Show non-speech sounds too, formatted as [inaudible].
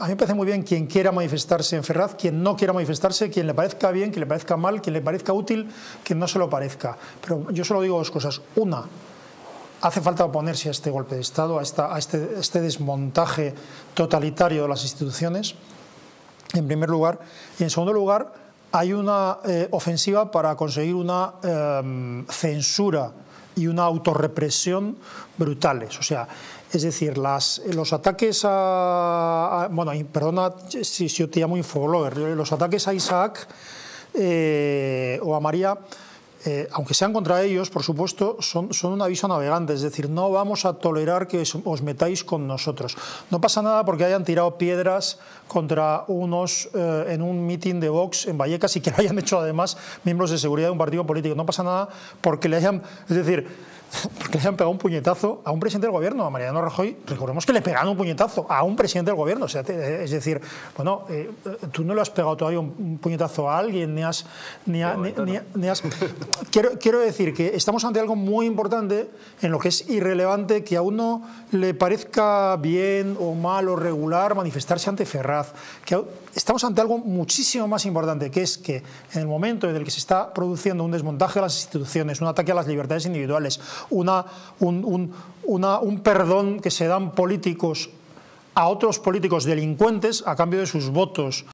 A mí me parece muy bien quien quiera manifestarse en Ferraz, quien no quiera manifestarse, quien le parezca bien, quien le parezca mal, quien le parezca útil, quien no se lo parezca. Pero yo solo digo dos cosas. Una, hace falta oponerse a este golpe de Estado, a, este, este, desmontaje totalitario de las instituciones, en primer lugar. Y en segundo lugar, hay una eh, ofensiva para conseguir una em, censura y una autorrepresión brutales. O sea, es decir, las, los ataques a, Bueno, perdona si, yo te llamo infoblover. Los ataques a Isaac eh, o a María eh, aunque sean contra ellos, por supuesto, son, un aviso navegante, es decir, no vamos a tolerar que os metáis con nosotros. No pasa nada porque hayan tirado piedras contra unos eh, en un mitin de Vox en Vallecas y que lo hayan hecho además miembros de seguridad de un partido político. No pasa nada porque le hayan... Es decir, [laughs] porque le han pegado un puñetazo a un presidente del gobierno, a Mariano Rajoy, recordemos que le pegaron un puñetazo a un presidente del gobierno, eh, es decir, bueno, eh, eh, tú no le has pegado todavía un, puñetazo a alguien, ni has... [laughs] quiero, quiero decir que estamos ante algo muy importante en lo que es irrelevante que a uno le parezca bien o mal o regular manifestarse ante Ferraz, que estamos ante algo muchísimo más importante, que es que en el momento en el que se está produciendo un desmontaje de las instituciones, un ataque a las libertades individuales, una, un, un, un perdón que se dan políticos a otros políticos delincuentes a cambio de sus votos